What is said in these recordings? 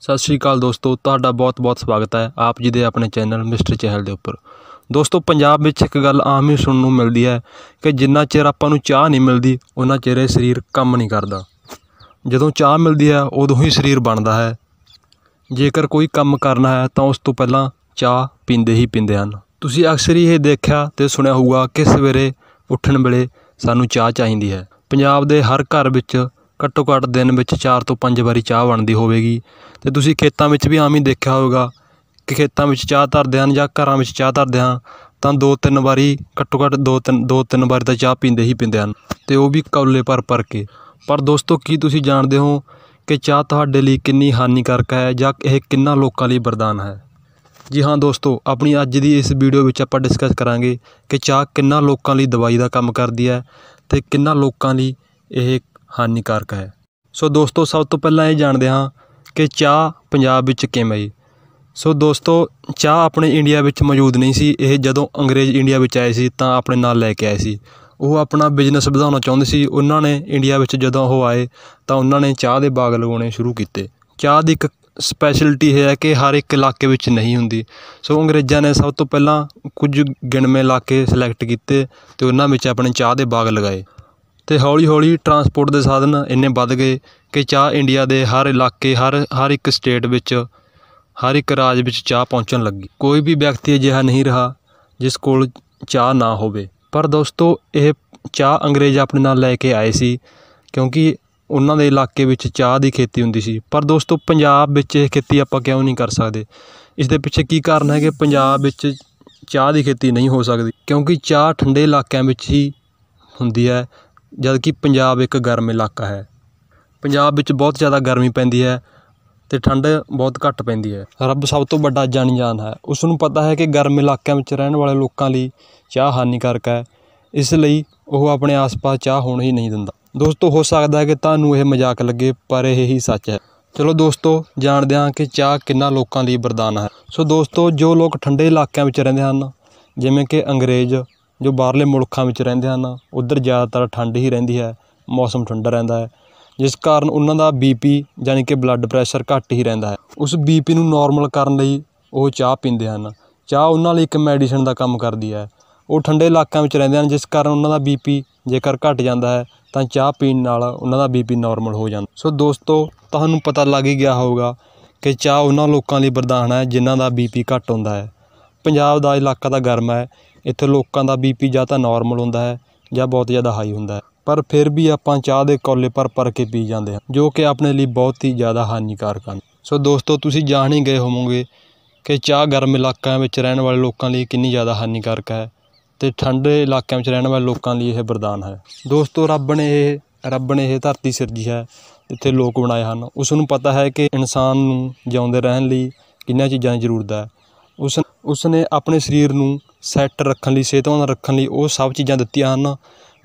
ਸਤਿ ਸ਼੍ਰੀ ਅਕਾਲ ਦੋਸਤੋ ਤੁਹਾਡਾ ਬਹੁਤ-ਬਹੁਤ ਸਵਾਗਤ ਹੈ ਆਪ ਜੀ ਦੇ ਆਪਣੇ ਚੈਨਲ ਮਿਸਟਰ ਚਹਿਲ ਦੇ ਉੱਪਰ ਦੋਸਤੋ ਪੰਜਾਬ ਵਿੱਚ ਇੱਕ ਗੱਲ ਆਮ ਹੀ ਸੁਣਨ ਨੂੰ ਮਿਲਦੀ ਹੈ ਕਿ ਜਿੰਨਾ ਚਿਰ ਆਪਾਂ ਨੂੰ ਚਾਹ ਨਹੀਂ ਮਿਲਦੀ ਉਹਨਾਂ ਚਿਰ ਸਰੀਰ ਕੰਮ ਨਹੀਂ ਕਰਦਾ ਜਦੋਂ ਚਾਹ ਮਿਲਦੀ ਹੈ ਉਦੋਂ ਹੀ ਸਰੀਰ ਬਣਦਾ ਹੈ ਜੇਕਰ ਕੋਈ ਕੰਮ ਕਰਨਾ ਹੈ ਤਾਂ ਉਸ ਤੋਂ ਪਹਿਲਾਂ ਚਾਹ ਪੀਂਦੇ ਹੀ ਪੀਂਦੇ ਹਨ ਤੁਸੀਂ ਅਕਸਰ ਹੀ ਇਹ ਦੇਖਿਆ ਤੇ ਸੁਣਿਆ ਹੋਊਗਾ ਕਿ ਸਵੇਰੇ ਉੱਠਣ ਵੇਲੇ ਸਾਨੂੰ ਚਾਹ ਚਾਹੀਦੀ ਹੈ ਪੰਜਾਬ ਦੇ ਹਰ ਘਰ ਵਿੱਚ ਘੱਟੋ ਘੱਟ ਦਿਨ ਵਿੱਚ 4 ਤੋਂ 5 ਵਾਰੀ ਚਾਹ ਬਣਦੀ ਹੋਵੇਗੀ ਤੇ ਤੁਸੀਂ ਖੇਤਾਂ ਵਿੱਚ ਵੀ ਆਮ ਹੀ ਦੇਖਿਆ ਹੋਵੇਗਾ ਕਿ ਖੇਤਾਂ ਵਿੱਚ ਚਾਹ ਧਰਦੇ ਹਨ ਜਾਂ ਘਰਾਂ ਵਿੱਚ ਚਾਹ ਧਰਦੇ ਹਨ ਤਾਂ ਦੋ ਤਿੰਨ ਵਾਰੀ ਘੱਟੋ ਘੱਟ ਦੋ ਤਿੰਨ ਦੋ ਤਿੰਨ ਵਾਰ ਤਾਂ ਚਾਹ ਪੀਂਦੇ ਹੀ ਪੀਂਦੇ ਹਨ ਤੇ ਉਹ ਵੀ ਕੌਲੇ ਪਰ ਪਰ ਕੇ ਪਰ ਦੋਸਤੋ ਕੀ ਤੁਸੀਂ ਜਾਣਦੇ ਹੋ ਕਿ ਚਾਹ ਤੁਹਾਡੇ ਲਈ ਕਿੰਨੀ ਹਾਨੀਕਾਰਕ ਹੈ ਜਾਂ ਇਹ ਕਿੰਨਾ ਲੋਕਾਂ ਲਈ ਵਰਦਾਨ ਹੈ ਜੀ ਹਾਂ ਦੋਸਤੋ ਆਪਣੀ ਅੱਜ ਦੀ ਇਸ ਵੀਡੀਓ ਵਿੱਚ ਆਪਾਂ ਡਿਸਕਸ ਕਰਾਂਗੇ ਕਿ ਚਾਹ ਕਿੰਨਾ ਲੋਕਾਂ ਲਈ ਦਵਾਈ ਦਾ ਕੰਮ ਕਰਦੀ ਹੈ ਤੇ ਕਿੰਨਾ ਲੋਕਾਂ ਲਈ ਇਹ ਹਾਨੀਕਾਰਕ ਹੈ ਸੋ ਦੋਸਤੋ ਸਭ ਤੋਂ ਪਹਿਲਾਂ ਇਹ ਜਾਣਦੇ ਹਾਂ ਕਿ ਚਾਹ ਪੰਜਾਬ ਵਿੱਚ ਕਿਵੇਂ ਆਈ ਸੋ ਦੋਸਤੋ ਚਾਹ ਆਪਣੇ ਇੰਡੀਆ ਵਿੱਚ ਮੌਜੂਦ ਨਹੀਂ ਸੀ ਇਹ ਜਦੋਂ ਅੰਗਰੇਜ਼ ਇੰਡੀਆ ਵਿੱਚ ਆਏ ਸੀ ਤਾਂ ਆਪਣੇ ਨਾਲ ਲੈ ਕੇ ਆਏ ਸੀ ਉਹ ਆਪਣਾ ਬਿਜ਼ਨਸ ਵਧਾਉਣਾ ਚਾਹੁੰਦੇ ਸੀ ਉਹਨਾਂ ਨੇ ਇੰਡੀਆ ਵਿੱਚ ਜਦੋਂ ਉਹ ਆਏ ਤਾਂ ਉਹਨਾਂ ਨੇ ਚਾਹ ਦੇ ਬਾਗ ਲਗਾਉਣੇ ਸ਼ੁਰੂ ਕੀਤੇ ਚਾਹ ਦੀ ਇੱਕ ਸਪੈਸ਼ਲਿਟੀ ਹੈ ਕਿ ਹਰ ਇੱਕ ਇਲਾਕੇ ਵਿੱਚ ਨਹੀਂ ਹੁੰਦੀ ਸੋ ਅੰਗਰੇਜ਼ਾਂ ਨੇ ਸਭ ਤੋਂ ਪਹਿਲਾਂ ਕੁਝ ਗਿਣਵੇਂ ਇਲਾਕੇ ਸਿਲੈਕਟ ਕੀਤੇ ਤੇ ਉਹਨਾਂ ਵਿੱਚ ਆਪਣੇ ਚਾਹ ਦੇ ਬਾਗ ਲਗਾਏ ਤੇ ਹੌਲੀ-ਹੌਲੀ ਟਰਾਂਸਪੋਰਟ ਦੇ ਸਾਧਨ ਇੰਨੇ ਵੱਧ ਗਏ ਕਿ ਚਾਹ ਇੰਡੀਆ ਦੇ ਹਰ ਇਲਾਕੇ ਹਰ ਹਰ ਇੱਕ ਸਟੇਟ ਵਿੱਚ ਹਰ ਇੱਕ ਰਾਜ ਵਿੱਚ ਚਾਹ ਪਹੁੰਚਣ ਲੱਗੀ ਕੋਈ ਵੀ ਵਿਅਕਤੀ ਅਜਿਹਾ ਨਹੀਂ ਰਹਾ ਜਿਸ ਕੋਲ ਚਾਹ ਨਾ ਹੋਵੇ ਪਰ ਦੋਸਤੋ ਇਹ ਚਾਹ ਅੰਗਰੇਜ਼ ਆਪਣੇ ਨਾਲ ਲੈ ਕੇ ਆਏ ਸੀ ਕਿਉਂਕਿ ਉਹਨਾਂ ਦੇ ਇਲਾਕੇ ਵਿੱਚ ਚਾਹ ਦੀ ਖੇਤੀ ਹੁੰਦੀ ਸੀ ਪਰ ਦੋਸਤੋ ਪੰਜਾਬ ਵਿੱਚ ਇਹ ਖੇਤੀ ਆਪਾਂ ਕਿਉਂ ਨਹੀਂ ਕਰ ਸਕਦੇ ਇਸ ਦੇ ਪਿੱਛੇ ਕੀ ਕਾਰਨ ਹੈ ਕਿ ਪੰਜਾਬ ਵਿੱਚ ਚਾਹ ਦੀ ਖੇਤੀ ਨਹੀਂ ਹੋ ਸਕਦੀ ਕਿਉਂਕਿ ਚਾਹ ਠੰਡੇ ਇਲਾਕਿਆਂ ਵਿੱਚ ਹੀ ਹੁੰਦੀ ਹੈ ਜਦਕਿ ਪੰਜਾਬ ਇੱਕ ਗਰਮ ਇਲਾਕਾ ਹੈ ਪੰਜਾਬ ਵਿੱਚ ਬਹੁਤ ਜ਼ਿਆਦਾ ਗਰਮੀ ਪੈਂਦੀ ਹੈ ਤੇ ਠੰਡ ਬਹੁਤ ਘੱਟ ਪੈਂਦੀ ਹੈ ਰੱਬ ਸਭ ਤੋਂ ਵੱਡਾ ਜਾਣੀ ਜਾਨ ਹੈ ਉਸ ਨੂੰ ਪਤਾ ਹੈ ਕਿ ਗਰਮ ਇਲਾਕਿਆਂ ਵਿੱਚ ਰਹਿਣ ਵਾਲੇ ਲੋਕਾਂ ਲਈ ਚਾਹ ਹਾਨੀਕਾਰਕ ਹੈ ਇਸ ਲਈ ਉਹ ਆਪਣੇ ਆਸ-ਪਾਸ ਚਾਹ ਹੋਣ ਹੀ ਨਹੀਂ ਦਿੰਦਾ ਦੋਸਤੋ ਹੋ ਸਕਦਾ ਹੈ ਕਿ ਤੁਹਾਨੂੰ ਇਹ ਮਜ਼ਾਕ ਲੱਗੇ ਪਰ ਇਹ ਹੀ ਸੱਚ ਹੈ ਚਲੋ ਦੋਸਤੋ ਜਾਣਦੇ ਹਾਂ ਕਿ ਚਾਹ ਕਿੰਨਾ ਲੋਕਾਂ ਲਈ ਵਰਦਾਨ ਹੈ ਸੋ ਦੋਸਤੋ ਜੋ ਲੋਕ ਠੰਡੇ ਇਲਾਕਿਆਂ ਵਿੱਚ ਰਹਿੰਦੇ ਹਨ ਜਿਵੇਂ ਕਿ ਅੰਗਰੇਜ਼ ਜੋ ਬਾਹਰਲੇ ਮੁਲਕਾਂ ਵਿੱਚ ਰਹਿੰਦੇ ਹਨ ਉਧਰ ਜ਼ਿਆਦਾਤਰ ਠੰਡ ਹੀ ਰਹਿੰਦੀ ਹੈ ਮੌਸਮ ਠੰਡਾ ਰਹਿੰਦਾ ਹੈ ਜਿਸ ਕਾਰਨ ਉਹਨਾਂ ਦਾ ਬੀਪੀ ਯਾਨੀ ਕਿ ਬਲੱਡ ਪ੍ਰੈਸ਼ਰ ਘੱਟ ਹੀ ਰਹਿੰਦਾ ਹੈ ਉਸ ਬੀਪੀ ਨੂੰ ਨਾਰਮਲ ਕਰਨ ਲਈ ਉਹ ਚਾਹ ਪੀਂਦੇ ਹਨ ਚਾਹ ਉਹਨਾਂ ਲਈ ਇੱਕ ਮੈਡੀਸਨ ਦਾ ਕੰਮ ਕਰਦੀ ਹੈ ਉਹ ਠੰਡੇ ਇਲਾਕਿਆਂ ਵਿੱਚ ਰਹਿੰਦੇ ਹਨ ਜਿਸ ਕਾਰਨ ਉਹਨਾਂ ਦਾ ਬੀਪੀ ਜੇਕਰ ਘਟ ਜਾਂਦਾ ਹੈ ਤਾਂ ਚਾਹ ਪੀਣ ਨਾਲ ਉਹਨਾਂ ਦਾ ਬੀਪੀ ਨਾਰਮਲ ਹੋ ਜਾਂਦਾ ਸੋ ਦੋਸਤੋ ਤੁਹਾਨੂੰ ਪਤਾ ਲੱਗ ਹੀ ਗਿਆ ਹੋਊਗਾ ਕਿ ਚਾਹ ਉਹਨਾਂ ਲੋਕਾਂ ਲਈ ਵਰਦਾਨ ਹੈ ਜਿਨ੍ਹਾਂ ਦਾ ਬੀਪੀ ਘਟ ਹੁੰਦਾ ਹੈ ਪੰਜਾਬ ਦਾ ਇਲਾਕਾ ਤਾਂ ਗਰਮ ਹੈ ਇੱਥੇ ਲੋਕਾਂ ਦਾ ਬੀਪੀ ਜਾਂ ਤਾਂ ਨਾਰਮਲ ਹੁੰਦਾ ਹੈ ਜਾਂ ਬਹੁਤ ਜ਼ਿਆਦਾ ਹਾਈ ਹੁੰਦਾ ਹੈ ਪਰ ਫਿਰ ਵੀ ਆਪਾਂ ਚਾਹ ਦੇ ਕੌਲੇ ਪਰ ਪਰ ਕੇ ਪੀ ਜਾਂਦੇ ਹਾਂ ਜੋ ਕਿ ਆਪਣੇ ਲਈ ਬਹੁਤ ਹੀ ਜ਼ਿਆਦਾ ਹਾਨੀਕਾਰਕ ਹਨ ਸੋ ਦੋਸਤੋ ਤੁਸੀਂ ਜਾਣ ਹੀ ਗਏ ਹੋਵੋਗੇ ਕਿ ਚਾਹ ਗਰਮ ਇਲਾਕਿਆਂ ਵਿੱਚ ਰਹਿਣ ਵਾਲੇ ਲੋਕਾਂ ਲਈ ਕਿੰਨੀ ਜ਼ਿਆਦਾ ਹਾਨੀਕਾਰਕ ਹੈ ਤੇ ਠੰਡੇ ਇਲਾਕਿਆਂ ਵਿੱਚ ਰਹਿਣ ਵਾਲੇ ਲੋਕਾਂ ਲਈ ਇਹ ਵਰਦਾਨ ਹੈ ਦੋਸਤੋ ਰੱਬ ਨੇ ਇਹ ਰੱਬ ਨੇ ਇਹ ਧਰਤੀ ਸਿਰਜੀ ਹੈ ਇੱਥੇ ਲੋਕ ਬਣਾਏ ਹਨ ਉਸ ਨੂੰ ਪਤਾ ਹੈ ਕਿ ਇਨਸਾਨ ਨੂੰ ਜਿਉਂਦੇ ਰਹਿਣ ਲਈ ਕਿੰਨੀਆਂ ਚੀਜ਼ਾਂ ਦੀ ਜ਼ਰੂਰਤ ਹੈ ਉਸ ਉਸ ਨੇ ਆਪਣੇ ਸਰੀਰ ਨੂੰ ਸੈੱਟ ਰੱਖਣ ਲਈ ਸਿਹਤਮੰਦ ਰੱਖਣ ਲਈ ਉਹ ਸਭ ਚੀਜ਼ਾਂ ਦਿੱਤੀਆਂ ਹਨ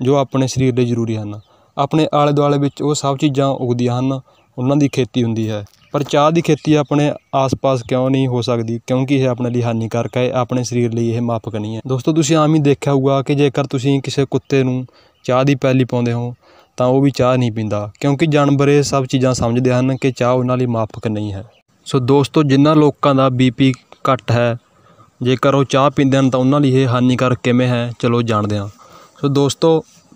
ਜੋ ਆਪਣੇ ਸਰੀਰ ਦੇ ਜ਼ਰੂਰੀ ਹਨ ਆਪਣੇ ਆਲੇ ਦੁਆਲੇ ਵਿੱਚ ਉਹ ਸਭ ਚੀਜ਼ਾਂ ਉਗਦੀਆਂ ਹਨ ਉਹਨਾਂ ਦੀ ਖੇਤੀ ਹੁੰਦੀ ਹੈ ਪਰ ਚਾਹ ਦੀ ਖੇਤੀ ਆਪਣੇ ਆਸ-ਪਾਸ ਕਿਉਂ ਨਹੀਂ ਹੋ ਸਕਦੀ ਕਿਉਂਕਿ ਇਹ ਆਪਣੇ ਲਈ ਹਾਨੀਕਾਰਕ ਹੈ ਆਪਣੇ ਸਰੀਰ ਲਈ ਇਹ ਮਾਪਕ ਨਹੀਂ ਹੈ ਦੋਸਤੋ ਤੁਸੀਂ ਆਮ ਹੀ ਦੇਖਿਆ ਹੋਊਗਾ ਕਿ ਜੇਕਰ ਤੁਸੀਂ ਕਿਸੇ ਕੁੱਤੇ ਨੂੰ ਚਾਹ ਦੀ ਪੈਲੀ ਪਾਉਂਦੇ ਹੋ ਤਾਂ ਉਹ ਵੀ ਚਾਹ ਨਹੀਂ ਪੀਂਦਾ ਕਿਉਂਕਿ ਜਾਨਵਰ ਇਹ ਸਭ ਚੀਜ਼ਾਂ ਸਮਝਦੇ ਹਨ ਕਿ ਚਾਹ ਉਹਨਾਂ ਲਈ ਮਾਪਕ ਨਹੀਂ ਹੈ ਸੋ ਦੋਸਤੋ ਜਿਨ੍ਹਾਂ ਲੋਕਾਂ ਦਾ ਬੀਪੀ ਘੱਟ ਹੈ ਜੇਕਰ ਉਹ ਚਾਹ ਪੀਂਦੇ ਹਨ ਤਾਂ ਉਹਨਾਂ ਲਈ ਇਹ ਹਾਨੀਕਾਰਕ ਕਿਵੇਂ ਹੈ ਚਲੋ ਜਾਣਦੇ ਹਾਂ ਸੋ ਦੋਸਤੋ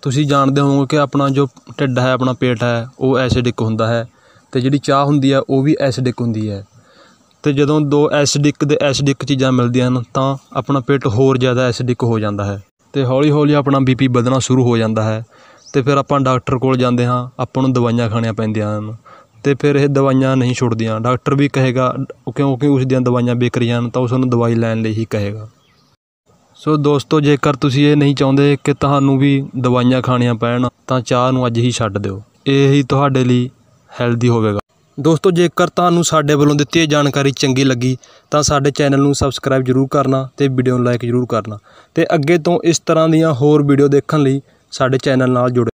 ਤੁਸੀਂ ਜਾਣਦੇ ਹੋਵੋਗੇ ਕਿ ਆਪਣਾ ਜੋ ਢਿੱਡ ਹੈ ਆਪਣਾ ਪੇਟ ਹੈ ਉਹ ਐਸਿਡਿਕ ਹੁੰਦਾ ਹੈ ਤੇ ਜਿਹੜੀ ਚਾਹ ਹੁੰਦੀ ਹੈ ਉਹ ਵੀ ਐਸਿਡਿਕ ਹੁੰਦੀ ਹੈ ਤੇ ਜਦੋਂ ਦੋ ਐਸਿਡਿਕ ਦੇ ਐਸਿਡਿਕ ਚੀਜ਼ਾਂ ਮਿਲਦੀਆਂ ਹਨ ਤਾਂ ਆਪਣਾ ਪੇਟ ਹੋਰ ਜ਼ਿਆਦਾ ਐਸਿਡਿਕ ਹੋ ਜਾਂਦਾ ਹੈ ਤੇ ਹੌਲੀ-ਹੌਲੀ ਆਪਣਾ ਬੀਪੀ ਵਧਣਾ ਸ਼ੁਰੂ ਹੋ ਜਾਂਦਾ ਹੈ ਤੇ ਫਿਰ ਆਪਾਂ ਡਾਕਟਰ ਕੋਲ ਜਾਂਦੇ ਹਾਂ ਆਪਾਂ ਨੂੰ ਦਵਾਈਆਂ ਖਾਣੀਆਂ ਪੈਂਦੀਆਂ ਹਨ ਤੇ ਫਿਰ ਇਹ ਦਵਾਈਆਂ ਨਹੀਂ ਛੁੱਟਦੀਆਂ ਡਾਕਟਰ ਵੀ ਕਹੇਗਾ ਕਿਉਂਕਿ ਉਸ ਦੀਆਂ ਦਵਾਈਆਂ ਵਿਕ ਰਹੀਆਂ ਹਨ ਤਾਂ ਉਸ ਨੂੰ ਦਵਾਈ ਲੈਣ ਲਈ ਹੀ ਕਹੇਗਾ ਸੋ ਦੋਸਤੋ ਜੇਕਰ ਤੁਸੀਂ ਇਹ ਨਹੀਂ ਚਾਹੁੰਦੇ ਕਿ ਤੁਹਾਨੂੰ ਵੀ ਦਵਾਈਆਂ ਖਾਣੀਆਂ ਪੈਣ ਤਾਂ ਚਾਹ ਨੂੰ ਅੱਜ ਹੀ ਛੱਡ ਦਿਓ ਇਹ ਹੀ ਤੁਹਾਡੇ ਲਈ ਹੈਲਦੀ ਹੋਵੇਗਾ ਦੋਸਤੋ ਜੇਕਰ ਤੁਹਾਨੂੰ ਸਾਡੇ ਵੱਲੋਂ ਦਿੱਤੀ ਇਹ ਜਾਣਕਾਰੀ ਚੰਗੀ ਲੱਗੀ ਤਾਂ ਸਾਡੇ ਚੈਨਲ ਨੂੰ ਸਬਸਕ੍ਰਾਈਬ ਜ਼ਰੂਰ ਕਰਨਾ ਤੇ ਵੀਡੀਓ ਨੂੰ ਲਾਈਕ ਜ਼ਰੂਰ ਕਰਨਾ ਤੇ ਅੱਗੇ ਤੋਂ ਇਸ ਤਰ੍ਹਾਂ ਦੀਆਂ ਹੋਰ ਵੀਡੀਓ ਦੇਖਣ ਲਈ ਸਾਡੇ ਚੈਨਲ ਨਾਲ ਜੁੜੋ